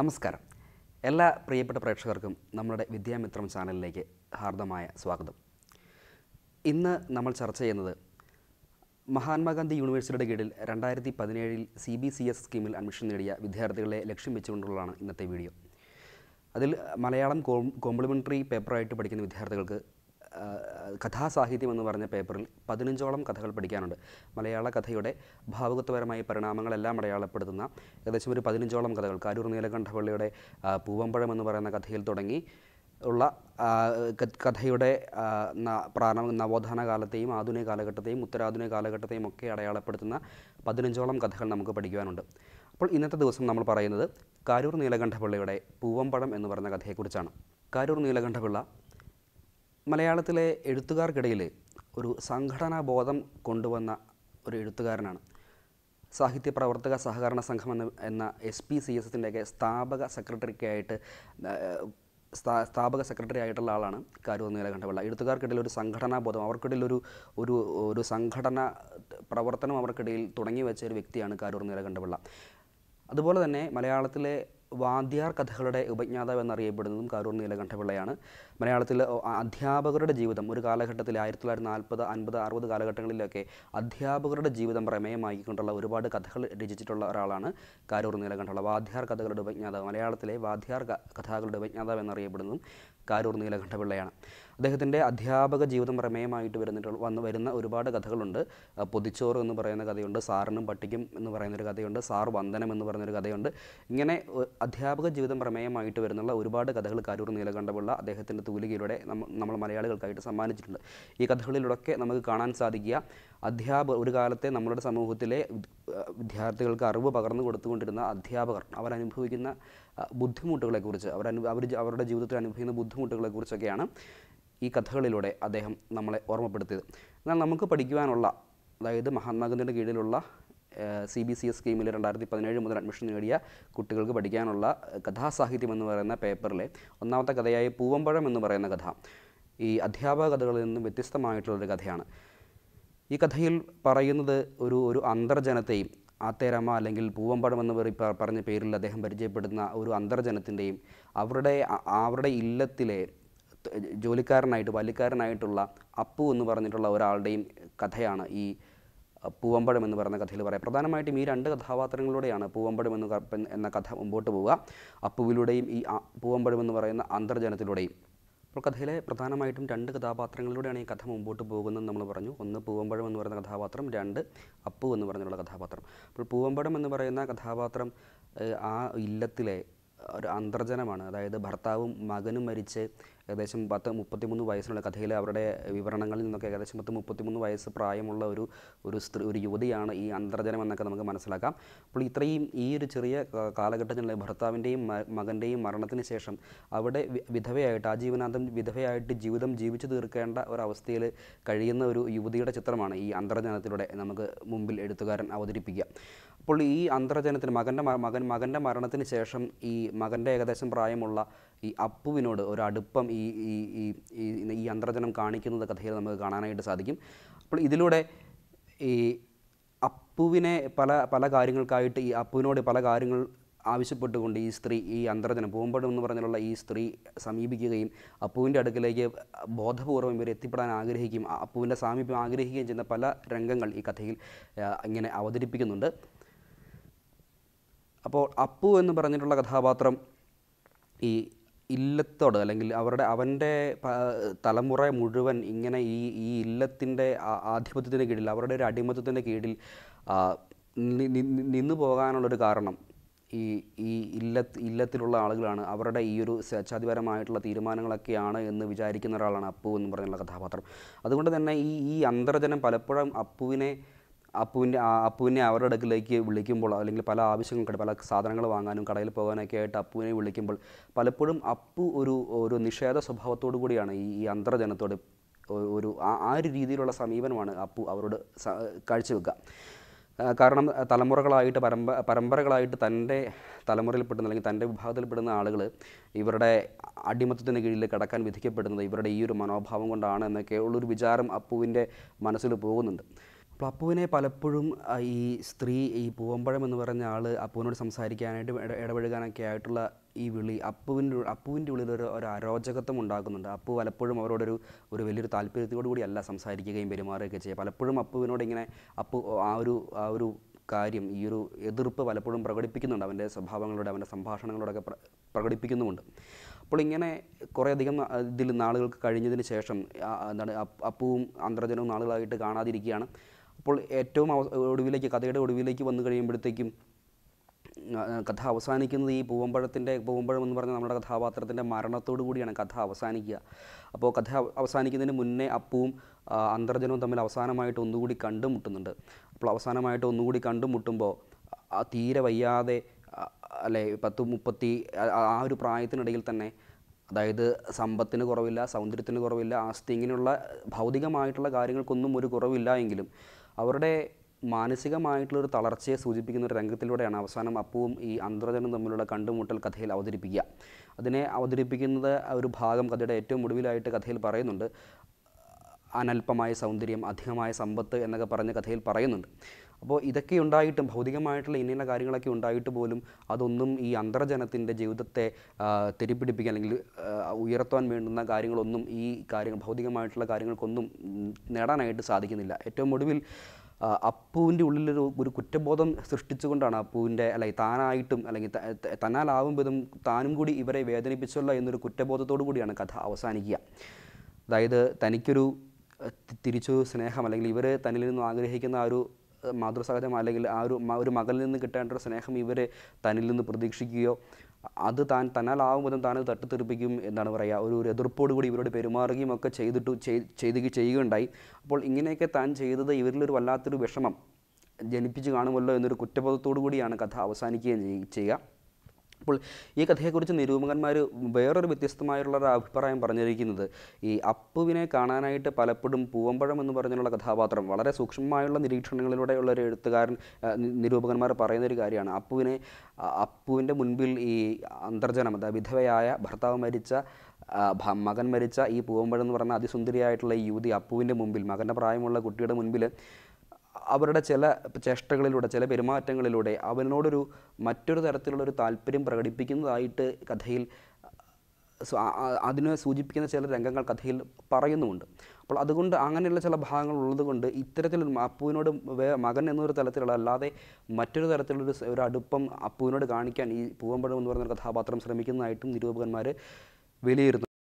നമസ്കാരം എല്ലാ പ്രിയപ്പെട്ട പ്രേക്ഷകർക്കും നമ്മുടെ വിദ്യാമിത്രം ചാനലിലേക്ക് ഹാർദമായ സ്വാഗതം ഇന്ന് നമ്മൾ ചർച്ച ചെയ്യുന്നത് മഹാത്മാഗാന്ധി യൂണിവേഴ്സിറ്റിയുടെ കീഴിൽ രണ്ടായിരത്തി പതിനേഴിൽ സി ബി സി എസ് സ്കീമിൽ അഡ്മിഷൻ നേടിയ വിദ്യാർത്ഥികളെ ലക്ഷ്യം വെച്ചുകൊണ്ടുള്ളതാണ് ഇന്നത്തെ വീഡിയോ അതിൽ മലയാളം കോംപ്ലിമെൻ്ററി പേപ്പറായിട്ട് പഠിക്കുന്ന വിദ്യാർത്ഥികൾക്ക് കഥാസാഹിത്യം എന്ന് പറഞ്ഞ പേപ്പറിൽ പതിനഞ്ചോളം കഥകൾ പഠിക്കാനുണ്ട് മലയാള കഥയുടെ ഭാവകത്വപരമായ പരിണാമങ്ങളെല്ലാം അടയാളപ്പെടുത്തുന്ന ഏകദേശം ഒരു പതിനഞ്ചോളം കഥകൾ കാരൂർ നീലകണ്ഠപള്ളിയുടെ പൂവമ്പഴം എന്ന് പറയുന്ന കഥയിൽ തുടങ്ങി ഉള്ള കഥയുടെ പ്രാരംഭ നവോത്ഥാന കാലത്തെയും ആധുനിക കാലഘട്ടത്തെയും ഉത്തരാധുനിക കാലഘട്ടത്തെയും ഒക്കെ അടയാളപ്പെടുത്തുന്ന പതിനഞ്ചോളം കഥകൾ നമുക്ക് പഠിക്കുവാനുണ്ട് അപ്പോൾ ഇന്നത്തെ ദിവസം നമ്മൾ പറയുന്നത് കാരൂർ നീലകണ്ഠപള്ളിയുടെ പൂവമ്പഴം എന്ന് പറയുന്ന കഥയെക്കുറിച്ചാണ് കാരൂർ നീലകണ്ഠപിള്ള മലയാളത്തിലെ എഴുത്തുകാർക്കിടയിൽ ഒരു സംഘടനാ ബോധം കൊണ്ടുവന്ന ഒരു എഴുത്തുകാരനാണ് സാഹിത്യ പ്രവർത്തക സഹകരണ സംഘം എന്ന എന്ന എസ് പി സി എസ് എസിൻ്റെയൊക്കെ സ്ഥാപക സെക്രട്ടറിക്കായിട്ട് സ്ഥാപക സെക്രട്ടറി ആയിട്ടുള്ള ആളാണ് കാരൂർ നീലകണ്ഠപിള്ള എഴുത്തുകാർക്കിടയിൽ ഒരു സംഘടനാ ബോധം അവർക്കിടയിൽ ഒരു ഒരു ഒരു സംഘടന പ്രവർത്തനം അവർക്കിടയിൽ തുടങ്ങി വെച്ച ഒരു വ്യക്തിയാണ് കാരൂർ നീലകണ്ഠപിള്ള അതുപോലെ തന്നെ മലയാളത്തിലെ വാദ്യാർ കഥകളുടെ ഉപജ്ഞാതാവ് എന്നറിയപ്പെടുന്നതും കാരൂർ നീലകണ്ഠപിള്ളയാണ് മലയാളത്തിൽ അധ്യാപകരുടെ ജീവിതം ഒരു കാലഘട്ടത്തിൽ ആയിരത്തി തൊള്ളായിരത്തി നാൽപ്പത് അൻപത് അറുപത് കാലഘട്ടങ്ങളിലൊക്കെ അധ്യാപകരുടെ ജീവിതം പ്രമേയമാക്കിക്കൊണ്ടുള്ള ഒരുപാട് കഥകൾ രചിച്ചിട്ടുള്ള ഒരാളാണ് കാരൂർ നീലകണ്ഠപിള്ള വാദ്യാർ കഥകളുടെ ഉപജ്ഞാതാവ് മലയാളത്തിലെ വാദ്യാർ കഥകളുടെ ഉപജ്ഞാതാവ് എന്നറിയപ്പെടുന്നതും കാരൂർ നീലകണ്ഠപിള്ളയാണ് അദ്ദേഹത്തിൻ്റെ അധ്യാപക ജീവിതം പ്രമേയമായിട്ട് വരുന്നിട്ടുള്ള വന്ന് വരുന്ന ഒരുപാട് കഥകളുണ്ട് പൊതിച്ചോറ് എന്ന് പറയുന്ന കഥയുണ്ട് സാറിനും പട്ടിക്കും എന്ന് പറയുന്നൊരു കഥയുണ്ട് സാർ വന്ദനം എന്ന് പറയുന്നൊരു കഥയുണ്ട് ഇങ്ങനെ അധ്യാപക ജീവിതം പ്രമേയമായിട്ട് വരുന്നുള്ള ഒരുപാട് കഥകൾ കരൂർ നീലകണ്ഠപിള്ള അദ്ദേഹത്തിൻ്റെ തൂലികയിലൂടെ നമ്മൾ മലയാളികൾക്കായിട്ട് സമ്മാനിച്ചിട്ടുണ്ട് ഈ കഥകളിലൂടെ നമുക്ക് കാണാൻ സാധിക്കുക അധ്യാപ ഒരു കാലത്തെ നമ്മുടെ സമൂഹത്തിലെ വിദ്യാർത്ഥികൾക്ക് അറിവ് പകർന്നു കൊടുത്തുകൊണ്ടിരുന്ന അധ്യാപകർ അവരനുഭവിക്കുന്ന ബുദ്ധിമുട്ടുകളെക്കുറിച്ച് അവർ അവർ അവരുടെ ജീവിതത്തിൽ അനുഭവിക്കുന്ന ബുദ്ധിമുട്ടുകളെക്കുറിച്ചൊക്കെയാണ് ഈ കഥകളിലൂടെ അദ്ദേഹം നമ്മളെ ഓർമ്മപ്പെടുത്തിയത് എന്നാൽ നമുക്ക് പഠിക്കുവാനുള്ള അതായത് മഹാത്മാഗാന്ധിയുടെ കീഴിലുള്ള സി ബി സി എസ് സ്കീമിൽ രണ്ടായിരത്തി പതിനേഴ് മുതൽ അഡ്മിഷൻ നേടിയ കുട്ടികൾക്ക് പഠിക്കാനുള്ള കഥാസാഹിത്യം എന്ന് പറയുന്ന പേപ്പറിലെ ഒന്നാമത്തെ കഥയായ പൂവമ്പഴം എന്ന് പറയുന്ന കഥ ഈ അധ്യാപക കഥകളിൽ നിന്നും വ്യത്യസ്തമായിട്ടുള്ളൊരു കഥയാണ് ഈ കഥയിൽ പറയുന്നത് ഒരു ഒരു അന്തർജനത്തെയും ആത്തേരമ അല്ലെങ്കിൽ പൂവമ്പടം എന്ന് പറഞ്ഞ പേരിൽ അദ്ദേഹം പരിചയപ്പെടുന്ന ഒരു അന്തർജനത്തിൻ്റെയും അവരുടെ അവരുടെ ഇല്ലത്തിലെ ജോലിക്കാരനായിട്ട് പല്ലിക്കാരനായിട്ടുള്ള അപ്പു എന്ന് പറഞ്ഞിട്ടുള്ള ഒരാളുടെയും കഥയാണ് ഈ പൂവമ്പടം എന്ന് പറയുന്ന കഥയിൽ പറയാം പ്രധാനമായിട്ടും ഈ രണ്ട് കഥാപാത്രങ്ങളിലൂടെയാണ് പൂവമ്പടം എന്ന് എന്ന കഥ മുമ്പോട്ട് പോവുക അപ്പുവിലൂടെയും ഈ പൂവമ്പടം എന്ന് പറയുന്ന അന്തർജനത്തിലൂടെയും അപ്പോൾ കഥയിലെ പ്രധാനമായിട്ടും രണ്ട് കഥാപാത്രങ്ങളിലൂടെയാണ് ഈ കഥ മുമ്പോട്ട് പോകുന്നതെന്ന് നമ്മൾ പറഞ്ഞു ഒന്ന് പൂവമ്പഴം എന്ന് പറയുന്ന കഥാപാത്രം രണ്ട് അപ്പു എന്ന് പറഞ്ഞുള്ള കഥാപാത്രം അപ്പോൾ പൂവമ്പടം എന്ന് പറയുന്ന കഥാപാത്രം ആ ഇല്ലത്തിലെ ഒരു അന്തർജനമാണ് അതായത് ഭർത്താവും മകനും മരിച്ച് ഏകദേശം പത്ത് മുപ്പത്തിമൂന്ന് വയസ്സുള്ള കഥയിലെ അവരുടെ വിവരണങ്ങളിൽ നിന്നൊക്കെ ഏകദേശം പത്ത് മുപ്പത്തിമൂന്ന് വയസ്സ് പ്രായമുള്ള ഒരു ഒരു സ്ത്രീ ഒരു യുവതിയാണ് ഈ അന്തർജനം എന്നൊക്കെ നമുക്ക് മനസ്സിലാക്കാം അപ്പോൾ ഇത്രയും ഈ ഒരു ചെറിയ കാലഘട്ടത്തിലുള്ള ഭർത്താവിൻ്റെയും മകൻ്റെയും മരണത്തിന് ശേഷം അവിടെ വിധവയായിട്ട് ആ ജീവനാന്തം വിധവയായിട്ട് ജീവിതം ജീവിച്ചു തീർക്കേണ്ട ഒരവസ്ഥയിൽ കഴിയുന്ന ഒരു യുവതിയുടെ ചിത്രമാണ് ഈ അന്തർജനത്തിലൂടെ നമുക്ക് മുമ്പിൽ എഴുത്തുകാരൻ അവതരിപ്പിക്കുക അപ്പോൾ ഈ അന്തർജനത്തിന് മകൻ്റെ മകൻ മകൻ്റെ മരണത്തിന് ശേഷം ഈ മകൻ്റെ ഏകദേശം പ്രായമുള്ള ഈ അപ്പുവിനോട് ഒരു അടുപ്പം ഈ ഈ ഈ ഈ അന്തർജനം കാണിക്കുന്നത് കഥയിൽ നമുക്ക് കാണാനായിട്ട് സാധിക്കും അപ്പോൾ ഇതിലൂടെ ഈ അപ്പുവിനെ പല പല കാര്യങ്ങൾക്കായിട്ട് ഈ അപ്പുവിനോട് പല കാര്യങ്ങൾ ആവശ്യപ്പെട്ടുകൊണ്ട് ഈ സ്ത്രീ ഈ അന്തർജനം പൂമ്പടം എന്ന് പറഞ്ഞുള്ള ഈ സ്ത്രീ സമീപിക്കുകയും അപ്പുവിൻ്റെ അടുക്കിലേക്ക് ബോധപൂർവ്വം ഇവർ എത്തിപ്പെടാൻ ആഗ്രഹിക്കുകയും അപ്പുവിൻ്റെ സാമീപ്യം ആഗ്രഹിക്കുകയും ചെയ്യുന്ന പല രംഗങ്ങൾ ഈ കഥയിൽ ഇങ്ങനെ അവതരിപ്പിക്കുന്നുണ്ട് അപ്പോൾ അപ്പു എന്ന് പറഞ്ഞിട്ടുള്ള കഥാപാത്രം ഈ ഇല്ലത്തോട് അല്ലെങ്കിൽ അവരുടെ അവൻ്റെ തലമുറ മുഴുവൻ ഇങ്ങനെ ഈ ഈ ഇല്ലത്തിൻ്റെ ആധിപത്യത്തിന് കീഴിൽ അവരുടെ ഒരു അടിമത്തത്തിൻ്റെ കീഴിൽ നിന്നു പോകാനുള്ളൊരു കാരണം ഈ ഈ ഇല്ല ഇല്ലത്തിലുള്ള ആളുകളാണ് അവരുടെ ഈ ഒരു സ്വേച്ഛാധിപരമായിട്ടുള്ള തീരുമാനങ്ങളൊക്കെയാണ് എന്ന് വിചാരിക്കുന്ന ഒരാളാണ് അപ്പു എന്ന് പറഞ്ഞുള്ള കഥാപാത്രം അതുകൊണ്ട് തന്നെ ഈ ഈ അന്തർജനം പലപ്പോഴും അപ്പുവിനെ അപ്പുവിൻ്റെ അപ്പുവിനെ അവരുടെ അടുക്കിലേക്ക് വിളിക്കുമ്പോൾ അല്ലെങ്കിൽ പല ആവശ്യങ്ങൾക്കായിട്ട് പല സാധനങ്ങൾ വാങ്ങാനും കടയിൽ പോകാനൊക്കെ ആയിട്ട് അപ്പുവിനെ വിളിക്കുമ്പോൾ പലപ്പോഴും അപ്പു ഒരു ഒരു നിഷേധ സ്വഭാവത്തോടു കൂടിയാണ് ഈ ഈ അന്തർജനത്തോട് ഒരു ആ ഒരു രീതിയിലുള്ള സമീപനമാണ് അപ്പു അവരോട് കാഴ്ചവെക്കുക കാരണം തലമുറകളായിട്ട് പരമ്പ പരമ്പരകളായിട്ട് തൻ്റെ പെടുന്ന അല്ലെങ്കിൽ തൻ്റെ വിഭാഗത്തിൽപ്പെടുന്ന ആളുകൾ ഇവരുടെ അടിമത്തത്തിന് കീഴിൽ കിടക്കാൻ വിധിക്കപ്പെടുന്നത് ഇവരുടെ ഈ ഒരു മനോഭാവം കൊണ്ടാണ് എന്നൊക്കെ ഉള്ളൊരു വിചാരം അപ്പുവിൻ്റെ മനസ്സിൽ പോകുന്നുണ്ട് പപ്പുവിനെ പലപ്പോഴും ഈ സ്ത്രീ ഈ പൂവമ്പഴം എന്ന് പറഞ്ഞ ആൾ അപ്പുവിനോട് സംസാരിക്കാനായിട്ട് ഇടപഴകാനൊക്കെ ആയിട്ടുള്ള ഈ വിളി അപ്പുവിൻ്റെ അപ്പുവിൻ്റെ ഉള്ളിൽ ഒരു ഒരു അരോചകത്വം ഉണ്ടാക്കുന്നുണ്ട് അപ്പു പലപ്പോഴും അവരോടൊരു ഒരു വലിയൊരു താല്പര്യത്തോടു കൂടിയല്ല സംസാരിക്കുകയും പെരുമാറുകയൊക്കെ ചെയ്യുക പലപ്പോഴും അപ്പുവിനോട് ഇങ്ങനെ അപ്പു ആ ഒരു ആ ഒരു കാര്യം ഈ ഒരു എതിർപ്പ് പലപ്പോഴും പ്രകടിപ്പിക്കുന്നുണ്ട് അവൻ്റെ സ്വഭാവങ്ങളോട് അവൻ്റെ സംഭാഷണങ്ങളോടൊക്കെ പ്രകടിപ്പിക്കുന്നുമുണ്ട് അപ്പോൾ ഇങ്ങനെ കുറേയധികം ഇതിൽ നാളുകൾക്ക് കഴിഞ്ഞതിന് ശേഷം എന്താണ് അപ്പുവും അന്തർജനവും നാളുകളായിട്ട് കാണാതിരിക്കുകയാണ് ഇപ്പോൾ ഏറ്റവും ഒടുവിലേക്ക് കഥയുടെ ഒടുവിലേക്ക് വന്നു കഴിയുമ്പോഴത്തേക്കും കഥ അവസാനിക്കുന്നത് ഈ പൂവമ്പഴത്തിൻ്റെ പൂവമ്പഴം എന്ന് പറഞ്ഞാൽ നമ്മുടെ കഥാപാത്രത്തിൻ്റെ മരണത്തോടു കൂടിയാണ് കഥ അവസാനിക്കുക അപ്പോൾ കഥ അവസാനിക്കുന്നതിന് മുന്നേ അപ്പവും അന്തർജനവും തമ്മിൽ അവസാനമായിട്ട് ഒന്നുകൂടി കണ്ടുമുട്ടുന്നുണ്ട് അപ്പോൾ അവസാനമായിട്ട് ഒന്നുകൂടി കണ്ടുമുട്ടുമ്പോൾ ആ തീരെ വയ്യാതെ അല്ലെ പത്ത് മുപ്പത്തി ആ ഒരു പ്രായത്തിനിടയിൽ തന്നെ അതായത് സമ്പത്തിന് കുറവില്ല സൗന്ദര്യത്തിന് കുറവില്ല ആസ്തി ഇങ്ങനെയുള്ള ഭൗതികമായിട്ടുള്ള കാര്യങ്ങൾക്കൊന്നും ഒരു കുറവില്ല എങ്കിലും അവരുടെ മാനസികമായിട്ടുള്ളൊരു തളർച്ചയെ സൂചിപ്പിക്കുന്ന ഒരു രംഗത്തിലൂടെയാണ് അവസാനം അപ്പുവും ഈ അന്തർജനം തമ്മിലുള്ള കണ്ടുമുട്ടൽ കഥയിൽ അവതരിപ്പിക്കുക അതിനെ അവതരിപ്പിക്കുന്നത് ഒരു ഭാഗം കഥയുടെ ഏറ്റവും ഒടുവിലായിട്ട് കഥയിൽ പറയുന്നുണ്ട് അനൽപമായ സൗന്ദര്യം അധികമായ സമ്പത്ത് എന്നൊക്കെ പറഞ്ഞ കഥയിൽ പറയുന്നുണ്ട് അപ്പോൾ ഇതൊക്കെ ഉണ്ടായിട്ടും ഭൗതികമായിട്ടുള്ള ഇന്ന കാര്യങ്ങളൊക്കെ ഉണ്ടായിട്ട് പോലും അതൊന്നും ഈ അന്തർജനത്തിൻ്റെ ജീവിതത്തെ തിരിപ്പിടിപ്പിക്കുക അല്ലെങ്കിൽ ഉയർത്താൻ വേണ്ടുന്ന കാര്യങ്ങളൊന്നും ഈ കാര്യങ്ങൾ ഭൗതികമായിട്ടുള്ള കാര്യങ്ങൾക്കൊന്നും നേടാനായിട്ട് സാധിക്കുന്നില്ല ഏറ്റവും ഒടുവിൽ അപ്പുവിൻ്റെ ഉള്ളിലൊരു ഒരു കുറ്റബോധം സൃഷ്ടിച്ചുകൊണ്ടാണ് അപ്പുവിൻ്റെ അല്ലെ താനായിട്ടും അല്ലെങ്കിൽ തന്നാലാവും വിധം താനും കൂടി ഇവരെ വേദനിപ്പിച്ചല്ല എന്നൊരു കുറ്റബോധത്തോടു കൂടിയാണ് കഥ അവസാനിക്കുക അതായത് തനിക്കൊരു തിരിച്ചു സ്നേഹം അല്ലെങ്കിൽ ഇവർ തന്നിൽ നിന്നും ആഗ്രഹിക്കുന്ന ആ ഒരു മാതൃസഹജം അല്ലെങ്കിൽ ആ ഒരു ഒരു മകളിൽ നിന്ന് കിട്ടേണ്ട ഒരു സ്നേഹം ഇവരെ തന്നിൽ നിന്ന് പ്രതീക്ഷിക്കുകയോ അത് താൻ തന്നാലാവും വിധം താനത് തട്ടിത്തെറിപ്പിക്കും എന്താണ് പറയുക ഒരു ഒരു എതിർപ്പോടുകൂടി ഇവരോട് പെരുമാറുകയും ഒക്കെ ചെയ്തിട്ട് ചെയ്ത് ചെയ്യുകയുണ്ടായി അപ്പോൾ ഇങ്ങനെയൊക്കെ താൻ ചെയ്തത് ഇവരിലൊരു വല്ലാത്തൊരു വിഷമം ജനിപ്പിച്ച് കാണുമല്ലോ എന്നൊരു കുറ്റബോധത്തോടു കൂടിയാണ് കഥ അവസാനിക്കുകയും ചെയ്യുക അപ്പോൾ ഈ കഥയെക്കുറിച്ച് നിരൂപകന്മാർ വേറൊരു വ്യത്യസ്തമായുള്ള അഭിപ്രായം പറഞ്ഞിരിക്കുന്നത് ഈ അപ്പുവിനെ കാണാനായിട്ട് പലപ്പോഴും പൂവമ്പഴം എന്ന് പറഞ്ഞുള്ള കഥാപാത്രം വളരെ സൂക്ഷ്മമായുള്ള നിരീക്ഷണങ്ങളിലൂടെയുള്ള ഒരു എഴുത്തുകാരൻ നിരൂപകന്മാർ പറയുന്ന ഒരു കാര്യമാണ് അപ്പുവിനെ അപ്പുവിൻ്റെ മുൻപിൽ ഈ അന്തർജനം അതായത് വിധവയായ ഭർത്താവ് മരിച്ച മകൻ മരിച്ച ഈ പൂവമ്പഴം എന്ന് പറഞ്ഞ അതിസുന്ദരിയായിട്ടുള്ള ഈ യുവതി അപ്പുവിൻ്റെ മുമ്പിൽ മകൻ്റെ പ്രായമുള്ള കുട്ടിയുടെ മുൻപിൽ അവരുടെ ചില ചേഷ്ടകളിലൂടെ ചില പെരുമാറ്റങ്ങളിലൂടെ അവനോടൊരു മറ്റൊരു തരത്തിലുള്ള ഒരു താല്പര്യം പ്രകടിപ്പിക്കുന്നതായിട്ട് കഥയിൽ അതിനെ സൂചിപ്പിക്കുന്ന ചില രംഗങ്ങൾ കഥയിൽ പറയുന്നുമുണ്ട് അപ്പോൾ അതുകൊണ്ട് അങ്ങനെയുള്ള ചില ഭാഗങ്ങൾ ഉള്ളതുകൊണ്ട് ഇത്തരത്തിൽ അപ്പുവിനോട് മകൻ എന്നൊരു തലത്തിലുള്ള അല്ലാതെ മറ്റൊരു തരത്തിലുള്ളൊരു ഒരു അടുപ്പം അപ്പുവിനോട് കാണിക്കാൻ ഈ പൂവമ്പഴം എന്ന് പറയുന്ന കഥാപാത്രം ശ്രമിക്കുന്നതായിട്ടും നിരൂപകന്മാർ വിലയിരുന്നു